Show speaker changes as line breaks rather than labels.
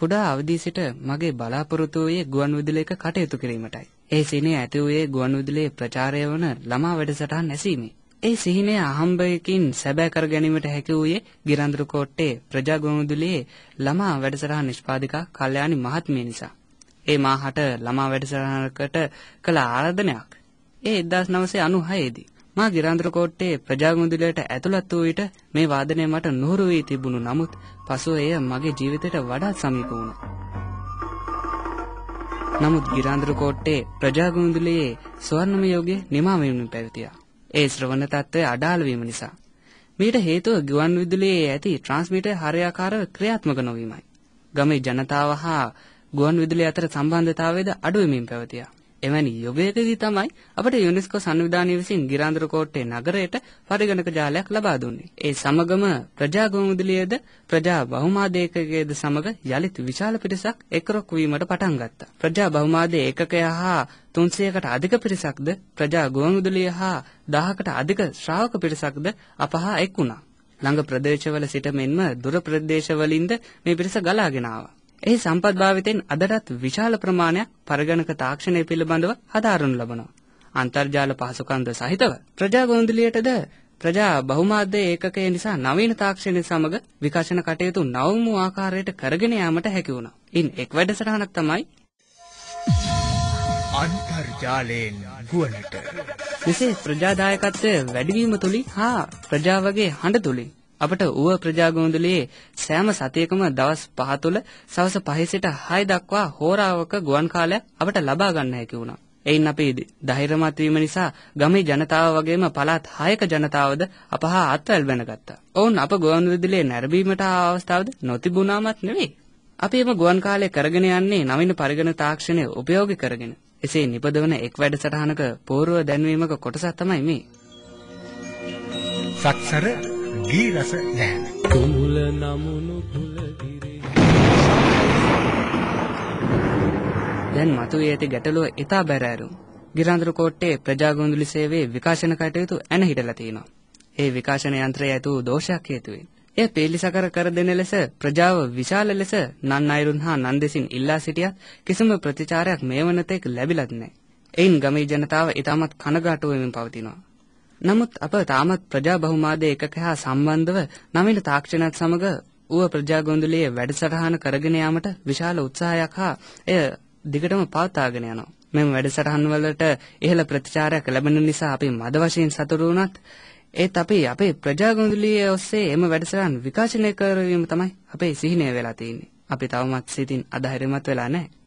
කුඩා අවදී සිට මගේ බලාපොරොත්තු වූයේ ගුවන් විදුලියක කටයුතු කිරීමටයි. ඒ සිහිනය ඇති වූයේ ගුවන් විදුලියේ ප්‍රචාරය වන ළමා වැඩසටහන් ඇසීමේ. ඒ සිහිනය අහම්බයකින් සැබෑ කර ගැනීමට හැකි වූයේ ගිරන්දුරු කෝට්ටේ ප්‍රජා ගුවන් විදුලියේ ළමා වැඩසටහන් නිෂ්පාදිකා කල්යාණි මහත්මිය නිසා. ඒ මාහට ළමා වැඩසටහනකට කළ ආරාධනයක්. ඒ 1996 දී මා ගිරාන්ද්‍රකෝට්ටේ ප්‍රජාගුන්දුලයට ඇතුළත් වූ විට මේ වාදනය මට නුහුරු වී තිබුණු නමුත් පසුව එය මගේ ජීවිතයට වඩාත් සමීප වුණා. නමුත් ගිරාන්ද්‍රකෝට්ටේ ප්‍රජාගුන්දුලයේ ස්වර්ණමය යුගයේ නිමා වෙමින් පැවතියා. ඒ ශ්‍රවණ තත්ත්වය අඩාල වීම නිසා මීට හේතුව ගුවන් විදුලියේ ඇති ට්‍රාන්ස්මිටර් හරයාකාරව ක්‍රියාත්මක නොවීමයි. ගමේ ජනතාව හා ගුවන් විදුලිය අතර සම්බන්ධතාවයද අඩු වෙමින් පැවතියා. එවැනි යුගයකදී තමයි අපට යුනෙස්කෝ සංවිධානය විසින් ගිරාඳුර කෝට්ටේ නගරයට පරිගණක ජාලයක් ලබා දුන්නේ. ඒ සමගම ප්‍රජා ගොමුදලියේද ප්‍රජා බහුමාධ්‍යයකයේද සමග යළිත් විශාල පිරිසක් එක්රොක් වීමට පටන් ගත්තා. ප්‍රජා බහුමාධ්‍ය ඒකකය හා 300කට අධික පිරිසක්ද ප්‍රජා ගුවන්විදුලිය හා 1000කට අධික ශ්‍රාවක පිරිසක්ද අපහා එක් වුණා. ළඟ ප්‍රදේශවල සිට මෙන්ම දුර ප්‍රදේශවලින්ද මේ පිරිස ගලාගෙන ආවා. එහි සම්පත් භාවිතයෙන් අදටත් විශාල ප්‍රමාණයක් පරගණක තාක්ෂණය පිළිබඳව හදාරනු ලබනවා. අන්තර්ජාල පහසුකම්ද සහිතව ප්‍රජා ගොන්දලියටද ප්‍රජා බහුමාධ්‍ය ඒකකය නිසා නවීන තාක්ෂණය සමග විකාශන කටයුතු නවම ආකාරයට කරගෙන යාමට හැකි වුණා. ඉන් එක් වැඩසටහනක් තමයි අන්තර්ජාලයෙන් ගුවනට. මෙසේ ප්‍රජාදායකත්වය වැඩිවීම තුලින් හා ප්‍රජාවගේ හඬ තුලින් අපට ඌව ප්‍රජාගෝඳුලේ සෑම සතියකම දවස් 5 තුළ සවස් 5 සිට 6 දක්වා හෝරාවක ගුවන් කාලයක් අපට ලබා ගන්න හැකි වුණා. එයින් අපේ ධෛර්යමත් වීම නිසා ගමේ ජනතාව වගේම පළාත් 6ක ජනතාවද අපහා අත්වැල් බැනගත්තා. ඔවුන් අප ගුවන් විදුලියේ නැරඹීමට අවස්ථාවද නොතිබුණාමත් නෙවෙයි. අපේම ගුවන් කාලය කරගෙන යන්නේ නවීන පරිගණ තාක්ෂණය උපයෝගී කරගෙන. එසේ නිපදවන එක් වැඩසටහනක පූර්ව දැන්වීමක කොටසක් තමයි මේ. සක්සර ගී රස දැන. කුමුල නමුණු කුලගිරේ දැන් මතුවී ඇති ගැටලුව ඉතා බැරෑරුම්. ගිරාන්දුර කෝට්ටේ ප්‍රජාගුන්දුලි සේවයේ විකාශන කටයුතු ඇන හිටලා තියෙනවා. ඒ විකාශන යන්ත්‍රය ඇතු දෝෂයක් හේතුවෙන්. එය පේලිසකර කර දෙන ලෙස ප්‍රජාව විශාල ලෙස නන් අයුරුන් හා නන්දෙසින් ඉල්ලා සිටියත් කිසිම ප්‍රතිචාරයක් මේ වනතෙක් ලැබිලත් නැහැ. එයින් ගමේ ජනතාව ඉතාමත් කනගාටුවෙමින් පවතිනවා. නමුත් අප තාමත් ප්‍රජා බහුමාධ්‍ය ඒකක හා සම්බන්ධව නවීන තාක්ෂණත් සමග ඌව ප්‍රජා ගොඳුලියේ වැඩසටහන කරගෙන යාමට විශාල උත්සාහයක් හා එය දිගටම පවත්වාගෙන යනවා. මෙම වැඩසටහන් වලට ඉහළ ප්‍රතිචාරයක් ලැබෙන නිසා අපි මද වශයෙන් සතුටු වුණත් ඒත් අපි අපේ ප්‍රජා ගොඳුලිය ඔස්සේ එම වැඩසටහන් විකාශනය කරවීම තමයි අපේ සිහිනය වෙලා තියෙන්නේ. අපි තවමත් සිතින් අධෛර්යමත් වෙලා නැහැ.